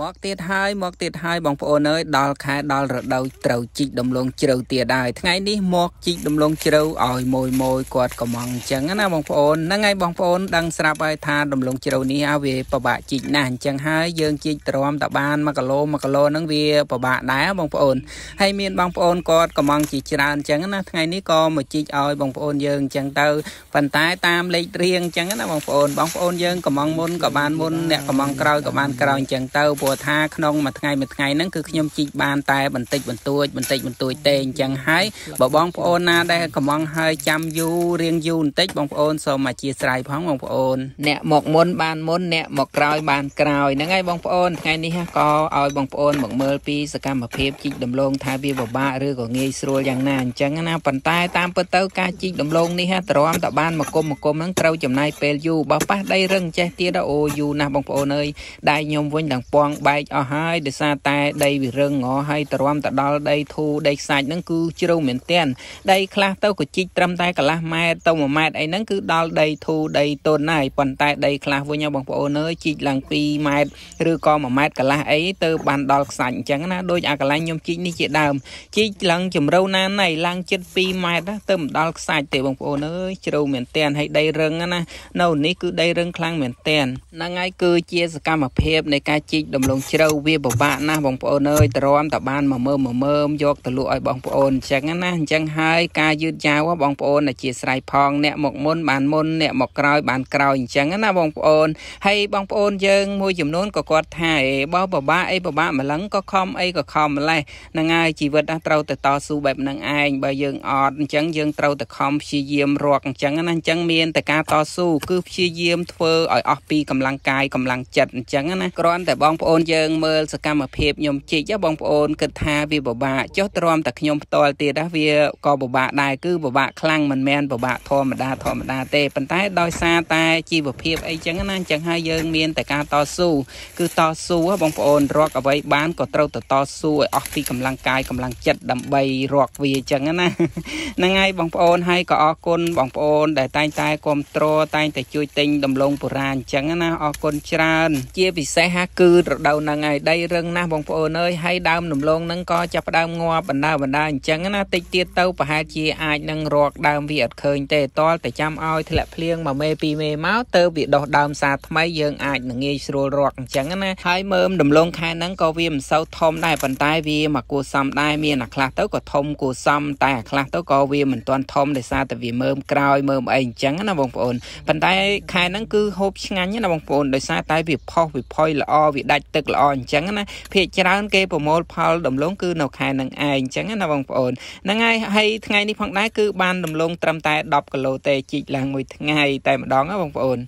មកទៀតហើយមកទៀតហើយបងប្អូនអើយដល់ខែដល់រដូវត្រូវជីកដំឡូងជ្រៅទៀតហើយថ្ងៃនេះមកជីកដំឡូងជ្រៅឲ្យមួយមួយគាត់កំងអញ្ចឹងណាបងប្អូនហ្នឹងហើយបងប្អូនដឹងស្រាប់ហើយថា ដំឡូងជ្រៅនេះអាវាពិបាកជីកណាស់អញ្ចឹងហើយយើងជីកទ្រាំតបាន1គីឡូ1គីឡូហ្នឹងវាពិបាកដែរបងប្អូនហើយមានបងប្អូនគាត់កំងជីកច្រើនអញ្ចឹងណាថ្ងៃនេះក៏មកជីកឲ្យបងប្អូនយើងអញ្ចឹងទៅប៉ុន្តែតាមលេខរៀងអញ្ចឹងណាបងប្អូនបងប្អូនយើងកំងមុនក៏បានមុនអ្នកកំងក្រោយក៏បានក្រោយអញ្ចឹងទៅព្រោះថាក្នុងមួយថ្ងៃមួយថ្ងៃហ្នឹងគឺខ្ញុំជីកបានតែបន្តិចបន្តួចបន្តិចបន្តួចទេអញ្ចឹងហើយបើបងប្អូនណាដែលកំងហើយចាំយូររៀងយូរបន្តិចបងប្អូនសូមអធិស្ឋានផងបងប្អូនអ្នកមកមុនបានមុនអ្នកមកក្រោយបានក្រោយហ្នឹងហើយបងប្អូនថ្ងៃនេះក៏ឲ្យបងប្អូនមកមើលពីសកម្មភាពជីកដំឡូងថាវាពិបាកឬក៏ងាយស្រួលយ៉ាងណាអញ្ចឹងណាប៉ុន្តែតាមពិតទៅការជីកដំឡូងនេះតរំតបានមកគុំមកគុំហ្នឹងត្រូវចំណាយពេលយូរបើប៉ះដីរឹងចេះទៀតអូយូរណាស់បងប្អូនអើយដៃខ្ញុំវិញទាំងពងង់បែកអស់ហើយដោយសារតែដីវារឹងហ៎ហើយទ្រាំទៅដល់ដីធូរដីខ្សាច់ហ្នឹងគឺជ្រៅមែនទែនដីខ្លះ ទៅក៏ជីកត្រឹមតែកន្លះម៉ែត្រទៅ1ម៉ែត្រអីហ្នឹងគឺដល់ដីធូរដីទន់ហើយប៉ុន្តែដីខ្លះវិញហ៎បងប្អូនអើយជីកឡើង2ម៉ែត្រឬក៏1ម៉ែត្រកន្លះអីទៅបានដល់ខ្សាច់អញ្ចឹងណាដូចអាកន្លែងខ្ញុំជីកនេះជាដើមជីកឡើងជំរៅណាណៃឡើងជិត2ម៉ែត្រទៅមិនដល់ខ្សាច់ទេបងប្អូនអើយជ្រៅមែនទែនហើយដីរឹងណានៅនេះគឺដីរឹងខ្លាំងមែនទែនហ្នឹងហើយគឺជាសកម្មភាពនៃការជីកដំឡូងជ្រៅវាពិបាកណាស់បងប្អូនអើយតរំតបានមកមើមមកមើមយកទៅលក់ឲ្យបងប្អូនអញ្ចឹងណាអញ្ចឹងហើយការយឺតយ៉ាវបងប្អូនអធិស្ឋានផង អ្នកមកមុនបានមុនអ្នក មកក្រោយបានក្រោយអញ្ចឹងណាបងប្អូនហើយបងប្អូនយើងមួយចំនួនក៏គាត់ថាអេបើពិបាកអីពិបាកម្លឹងក៏ខំអីក៏ខំម្លេះហ្នឹងហើយជីវិតត្រូវតែតស៊ូបែបហ្នឹងឯងបើយើងអត់អញ្ចឹងយើងត្រូវតែខំព្យាយាមរកអញ្ចឹងណាអញ្ចឹងមានតែការតស៊ូគឺព្យាយាមធ្វើឲ្យអស់ពីកម្លាំងកាយកម្លាំងចិត្តអញ្ចឹងណាគ្រាន់តែបងប្អូនយើងមើលសកម្មភាពខ្ញុំជីកបងប្អូនគិតថាវាពិបាកចុះទ្រាំតែខ្ញុំផ្ទាល់ទៀតណាវាក៏ពិបាកដែរគឺពិបាកខ្លាំងមិនមែនពិបាកធម្មតាធម្មតាទេប៉ុន្តែដោយសារតែជីវភាពអីចឹងណាអញ្ចឹងហើយយើងមានតែការតស៊ូគឺតស៊ូបងប្អូនរកអ្វីបានក៏ត្រូវតែតស៊ូឲ្យអស់ពីកម្លាំងកាយកម្លាំងចិត្តដើម្បីរកវាអញ្ចឹងណាហ្នឹងហើយបងប្អូនហើយក៏អរគុណបងប្អូនដែលតែងតែគ្រប់គ្រងតែង តែជួយទិញដំឡូងបុរាណអញ្ចឹងណាអរគុណច្រើនជាពិសេសហាគឺរដូវហ្នឹងហើយដីរឹងណាស់បងប្អូនអើយហើយដើមដំឡូងហ្នឹងក៏ចាប់ផ្ដើមងាប់បណ្ដាបណ្ដាអញ្ចឹងណាតិចទៀតទៅប្រហែលជាអាចនឹងរកដើមវាអត់ឃើញ ទេតលតែចាំឲ្យធ្លាក់ភ្លៀងមួយមេពីរមេមកទៅវាដុះដើមសាថ្មីយើងអាចនឹងងាយស្រួលរកអញ្ចឹងណាហើយមើមដំឡូងខែហ្នឹងក៏វាមិនសូវធំដែរប៉ុន្តែវាមកគួសមដែរមានអាខ្លះទៅក៏ធំគួសមតែអាខ្លះទៅក៏វាមិនទាន់ធំដោយសារតែវាមើមក្រោយមើមអីអញ្ចឹងណាបងប្អូនប៉ុន្តែ ខែហ្នឹងគឺហូបឆ្ងាញ់ណាបងប្អូនដោយសារតែវាផុសវាផុយល្អវាដាច់ច់ទឹកល្អអញ្ចឹងណាភាគច្រើនគេប្រមូលផល ដំឡូងគឺនៅខែនឹងឯងអញ្ចឹងណាបងប្អូនហ្នឹងហើយហើយថ្ងៃនេះផងដែរគឺបានដំឡូងត្រឹមតែ10គីឡូទេជីកឡើងមួយថ្ងៃតែម្ដងណាបងប្អូន